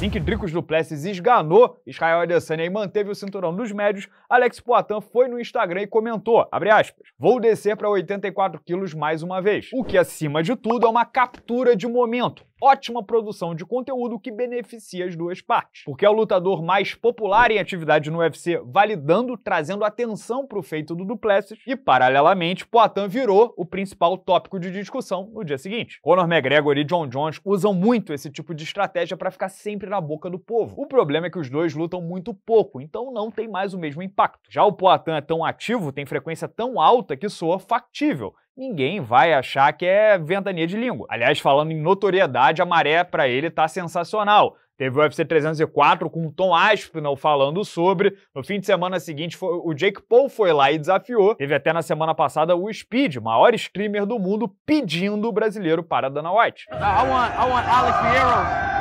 Assim que Dricos Duplessis esganou Israel Adesanya e manteve o cinturão dos médios, Alex Poitin foi no Instagram e comentou, aspas, vou descer para 84 quilos mais uma vez, o que acima de tudo é uma captura de momento ótima produção de conteúdo que beneficia as duas partes. Porque é o lutador mais popular em atividade no UFC, validando, trazendo atenção para o feito do Duplessis, e paralelamente, Poitin virou o principal tópico de discussão no dia seguinte. Conor McGregor e John Jones usam muito esse tipo de estratégia para ficar sempre na boca do povo. O problema é que os dois lutam muito pouco, então não tem mais o mesmo impacto. Já o Poitin é tão ativo, tem frequência tão alta que soa factível, ninguém vai achar que é ventania de língua. Aliás, falando em notoriedade, a maré para ele está sensacional. Teve o UFC 304 com o Tom Aspinall falando sobre. No fim de semana seguinte, foi, o Jake Paul foi lá e desafiou. Teve até na semana passada o Speed, maior streamer do mundo, pedindo o brasileiro para Dana White. I want, I want Alex Vieira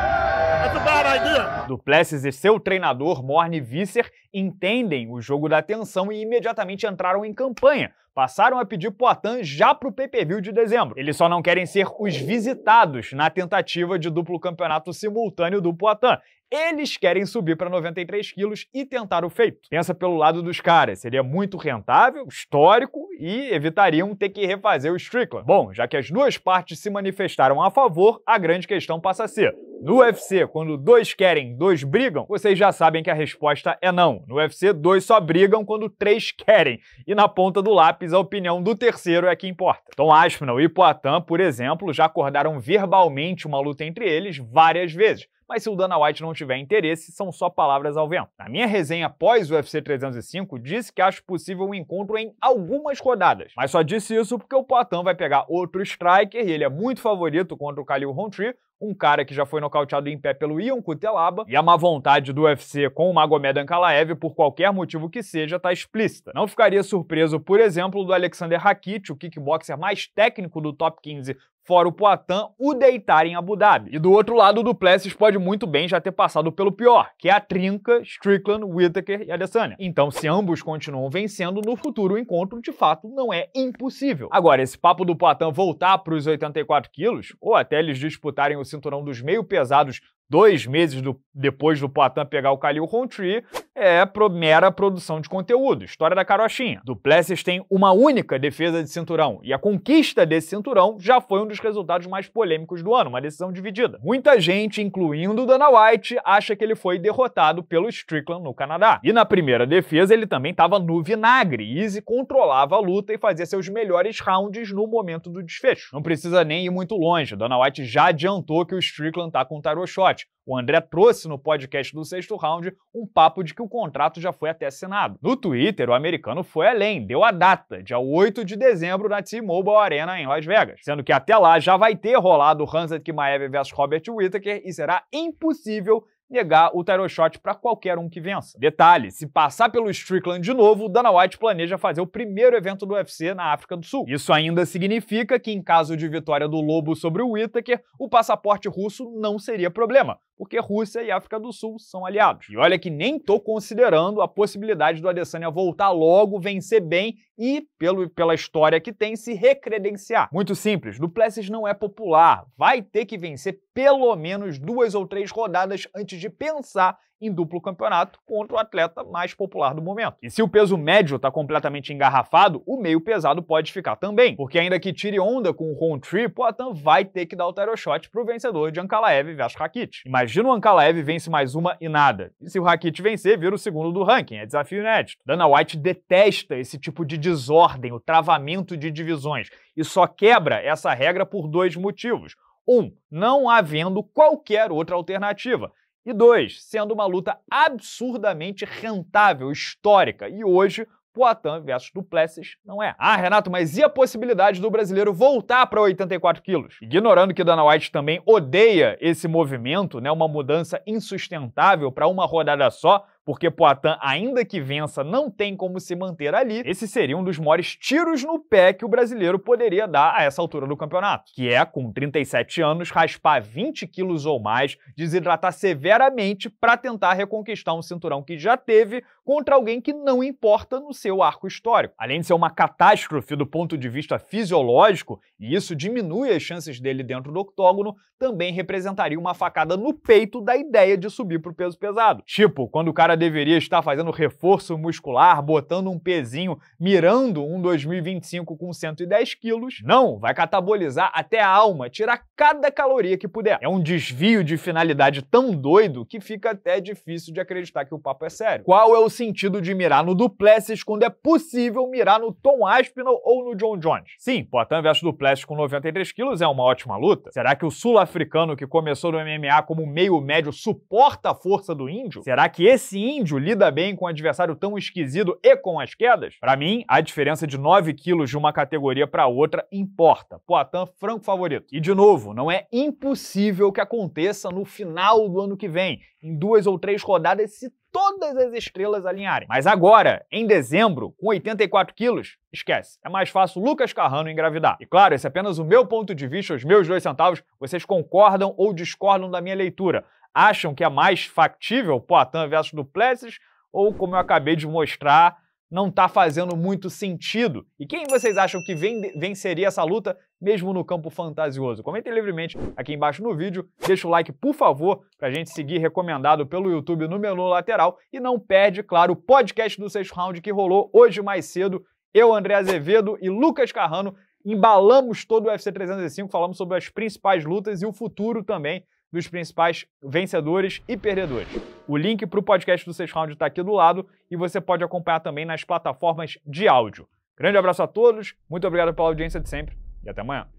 Duplessis e seu treinador Morne Visser entendem o jogo da tensão e imediatamente entraram em campanha. Passaram a pedir Poitin já para o pay per de dezembro. Eles só não querem ser os visitados na tentativa de duplo campeonato simultâneo do Poitin. Eles querem subir para 93 quilos e tentar o feito. Pensa pelo lado dos caras, seria muito rentável, histórico e evitariam ter que refazer o Strickland. Bom, já que as duas partes se manifestaram a favor, a grande questão passa a ser: no UFC, quando dois querem, dois brigam? Vocês já sabem que a resposta é não. No UFC, dois só brigam quando três querem. E na ponta do lápis, a opinião do terceiro é que importa. Tom Aspinall e Poitin, por exemplo, já acordaram verbalmente uma luta entre eles várias vezes mas se o Dana White não tiver interesse, são só palavras ao vento. Na minha resenha após o UFC 305, disse que acho possível um encontro em algumas rodadas, mas só disse isso porque o Poitin vai pegar outro striker e ele é muito favorito contra o Khalil Rountree, um cara que já foi nocauteado em pé pelo Ian Cutelaba, e a má vontade do UFC com o Magomed Ankalaev, por qualquer motivo que seja, está explícita. Não ficaria surpreso, por exemplo, do Alexander Hakit, o kickboxer mais técnico do top 15 fora o Poitin, o deitar em Abu Dhabi. E do outro lado, o Duplessis pode muito bem já ter passado pelo pior, que é a trinca Strickland, Whittaker e Adesanya. Então, se ambos continuam vencendo, no futuro o encontro de fato não é impossível. Agora, esse papo do Poitin voltar para os 84 quilos, ou até eles disputarem o cinturão dos meio pesados dois meses do, depois do Poitin pegar o Khalil Rountree, é pro, mera produção de conteúdo, história da carochinha. Duplessis tem uma única defesa de cinturão, e a conquista desse cinturão já foi um dos resultados mais polêmicos do ano, uma decisão dividida. Muita gente, incluindo Dana White, acha que ele foi derrotado pelo Strickland no Canadá. E na primeira defesa ele também estava no vinagre, Easy controlava a luta e fazia seus melhores rounds no momento do desfecho. Não precisa nem ir muito longe, Dana White já adiantou que o Strickland tá com tarot shot, o André trouxe no podcast do sexto round um papo de que o contrato já foi até assinado. No Twitter, o americano foi além, deu a data, dia 8 de dezembro, na T-Mobile Arena em Las Vegas. Sendo que até lá já vai ter rolado Hansa Kimaev versus Robert Whittaker e será impossível negar o title shot para qualquer um que vença. Detalhe, se passar pelo Strickland de novo, o Dana White planeja fazer o primeiro evento do UFC na África do Sul. Isso ainda significa que em caso de vitória do Lobo sobre o Whittaker, o passaporte russo não seria problema, porque Rússia e África do Sul são aliados. E olha que nem tô considerando a possibilidade do Adesanya voltar logo, vencer bem e, pelo, pela história que tem, se recredenciar. Muito simples, Duplessis não é popular, vai ter que vencer pelo menos duas ou três rodadas antes de pensar em duplo campeonato contra o atleta mais popular do momento. E se o peso médio está completamente engarrafado, o meio pesado pode ficar também, porque ainda que tire onda com o o Atan vai ter que dar o title shot pro vencedor de Ankalaev vs Rakit. Imagina o Ankalaev vence mais uma e nada. E se o Rakit vencer, vira o segundo do ranking, é desafio inédito. Dana White detesta esse tipo de desordem, o travamento de divisões, e só quebra essa regra por dois motivos. Um, não havendo qualquer outra alternativa e dois, sendo uma luta absurdamente rentável, histórica. E hoje, Poatan versus Duplessis não é. Ah, Renato, mas e a possibilidade do brasileiro voltar para 84 quilos? Ignorando que Dana White também odeia esse movimento, né, uma mudança insustentável para uma rodada só, porque Poitin, ainda que vença, não tem como se manter ali, esse seria um dos maiores tiros no pé que o brasileiro poderia dar a essa altura do campeonato, que é, com 37 anos, raspar 20 quilos ou mais, desidratar severamente para tentar reconquistar um cinturão que já teve contra alguém que não importa no seu arco histórico. Além de ser uma catástrofe do ponto de vista fisiológico, e isso diminui as chances dele dentro do octógono, também representaria uma facada no peito da ideia de subir para o peso pesado. Tipo, quando o cara deveria estar fazendo reforço muscular, botando um pezinho, mirando um 2025 com 110 quilos. Não, vai catabolizar até a alma, tirar cada caloria que puder. É um desvio de finalidade tão doido que fica até difícil de acreditar que o papo é sério. Qual é o sentido de mirar no Duplessis quando é possível mirar no Tom Aspinall ou no John Jones? Sim, Poitin versus Duplessis com 93 quilos é uma ótima luta. Será que o sul-africano que começou no MMA como meio médio suporta a força do índio? Será que esse índio lida bem com um adversário tão esquisito e com as quedas? Para mim, a diferença de 9 quilos de uma categoria para outra importa. Poitin, franco favorito. E de novo, não é impossível que aconteça no final do ano que vem, em duas ou três rodadas, se todas as estrelas alinharem. Mas agora, em dezembro, com 84 quilos, esquece. É mais fácil Lucas Carrano engravidar. E claro, esse é apenas o meu ponto de vista, os meus dois centavos. Vocês concordam ou discordam da minha leitura acham que é mais factível, Poitin versus Duplessis, ou como eu acabei de mostrar, não está fazendo muito sentido? E quem vocês acham que venceria essa luta, mesmo no campo fantasioso? Comentem livremente aqui embaixo no vídeo, deixa o like, por favor, para a gente seguir recomendado pelo YouTube no menu lateral, e não perde, claro, o podcast do sexto round que rolou hoje mais cedo, eu, André Azevedo e Lucas Carrano, embalamos todo o UFC 305, falamos sobre as principais lutas e o futuro também dos principais vencedores e perdedores. O link para o podcast do Sexto Round está aqui do lado e você pode acompanhar também nas plataformas de áudio. Grande abraço a todos, muito obrigado pela audiência de sempre e até amanhã.